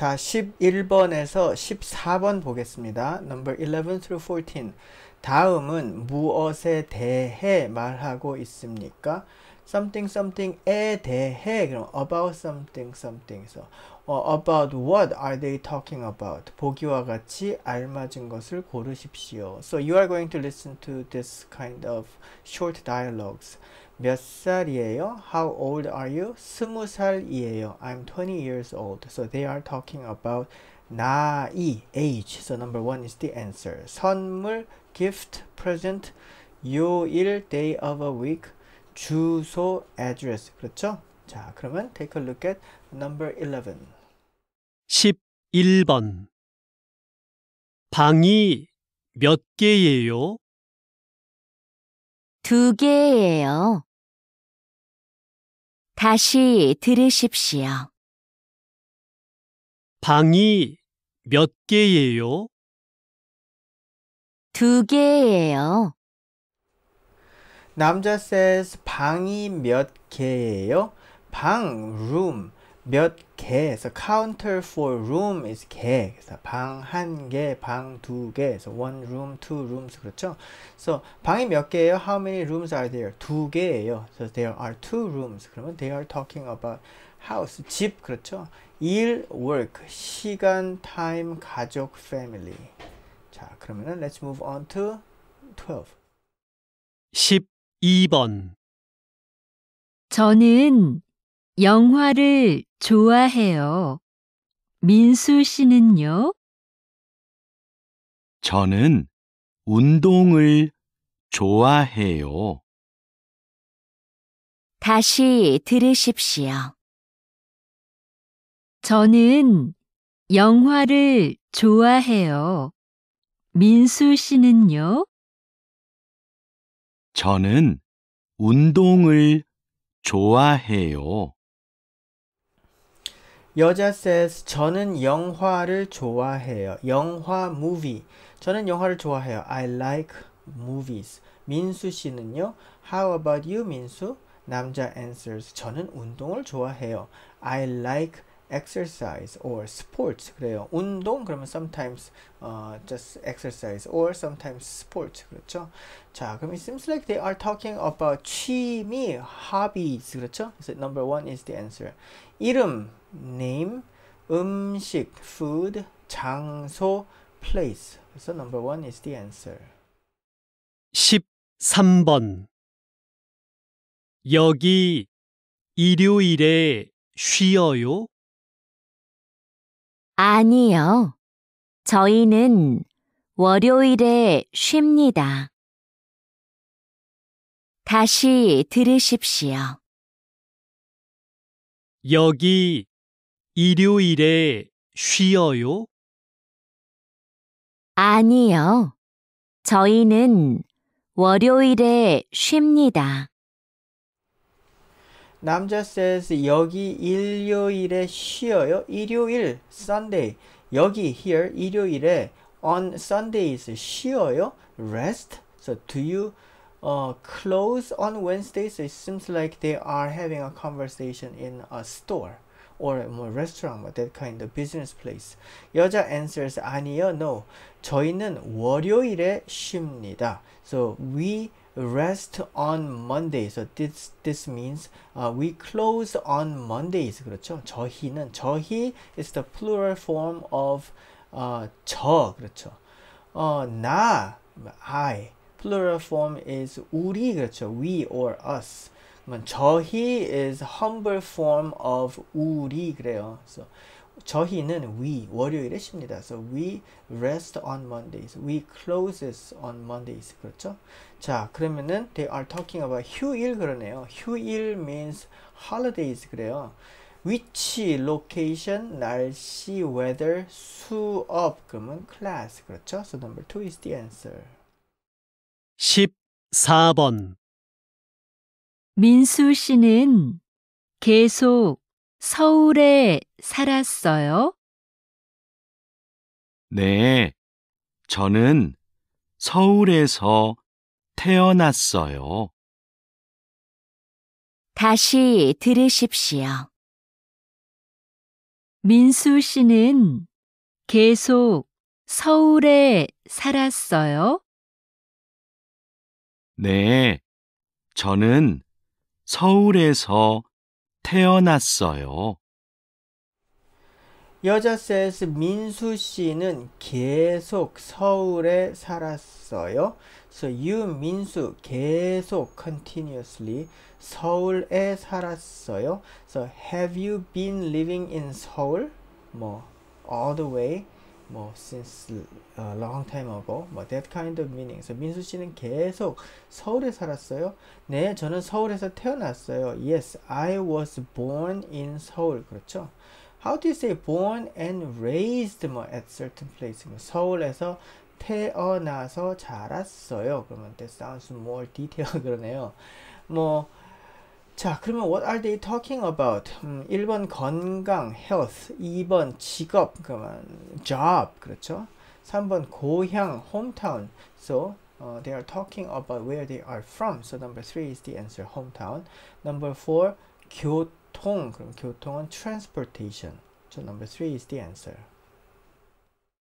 자, 11번에서 14번 보겠습니다. Number 11 through 14. 다음은 무엇에 대해 말하고 있습니까? something something에 대해 그럼 about something something에서 어, about what are they talking about? 보기와 같이 알맞은 것을 고르십시오. So you are going to listen to this kind of short dialogues. 몇 살이에요? How old are you? 스무 살이에요. I'm 20 years old. So they are talking about 나이, age. So number one is the answer. 선물, gift, present, 요일, day of a week, 주소, address. 그렇죠? 자, 그러면 take a look at number 11. 11번 방이 몇 개예요? 두 개예요. 다시 들으십시오. 방이 몇 개예요? 두 개예요. 남자 says 방이 몇 개예요? 방 room 몇 개, 그래서 counter for room is 개, 그래서 방 한 개, 방 두 개, 그래서 one room, two rooms 그렇죠? 그래서 방이 몇 개예요? How many rooms are there? 두 개예요. 그래서 there are two rooms. 그러면 they are talking about house, 집 그렇죠? 일, work, 시간, time, 가족, family. 자, 그러면은 let's move on to 12. 12번 저는 영화를 좋아해요. 민수 씨는요? 저는 운동을 좋아해요. 다시 들으십시오. 저는 영화를 좋아해요. 민수 씨는요? 저는 운동을 좋아해요. 여자 says 저는 영화를 좋아해요. 영화 movie. 저는 영화를 좋아해요. I like movies. 민수 씨는요. How about you 민수? 남자 answers 저는 운동을 좋아해요. I like exercise or sports 그래요. 운동 그러면 sometimes uh, just exercise or sometimes sports 그렇죠. 자 그럼 it seems like they are talking about 취미 hobbies 그렇죠. 그래 number one is the answer. 이름 name 음식 food 장소 place 그래 number one is the answer. 13번 여기 일요일에 쉬어요? 아니요. 저희는 월요일에 쉽니다. 다시 들으십시오. 여기 일요일에 쉬어요? 아니요. 저희는 월요일에 쉽니다. 남자 says 여기 일요일에 쉬어요. 일요일 Sunday 여기 here 일요일에 on Sundays 쉬어요. Rest. So do you uh, close on Wednesdays? It seems like they are having a conversation in a store or a restaurant or that kind of business place. 여자 answers 아니요, no. 저희는 월요일에 쉽니다. So we rest on Monday. So this this means uh, we close on Mondays. 그렇죠? 저희는 저희 is the plural form of uh, 저 그렇죠? 나 I plural form is 우리 그렇죠? We or us. 저희 is humble form of 우리 그래요. So 저희는 we 월요일에 쉽니다. So we rest on Mondays. We closes on Mondays. 그렇죠? 자, 그러면은 they are talking about 휴일 그러네요. 휴일 means holidays 그래요. 위치, location, 날씨, weather, 수업 그러면 class 그렇죠? So number 2 is the answer. 14번 민수 씨는 계속 서울에 살았어요? 네, 저는 서울에서 태어났어요. 다시 들으십시오. 민수 씨는 계속 서울에 살았어요? 네, 저는 서울에서 태어났어요. 여자 셋 민수 씨는 계속 서울에 살았어요. So 유민수 계속 continuously 서울에 살았어요. So have you been living in Seoul? 뭐 all the way 뭐 since a long time ago 뭐 that kind of meaning 그래서 민수 씨는 계속 서울에 살았어요 네 저는 서울에서 태어났어요 yes I was born in 서울 그렇죠 how do you say born and raised 뭐 at certain place 뭐 서울에서 태어나서 자랐어요 그러면 that sounds more detailed 그러네요 뭐 자, 그러면 what are they talking about? 음, 1번 건강, health, 2번 직업, 그러면 job, 그렇죠? 3번 고향, hometown. So, uh, they are talking about where they are from. So, number 3 is the answer, hometown. Number 4, 교통. 그럼 교통은 transportation. So, number 3 is the answer.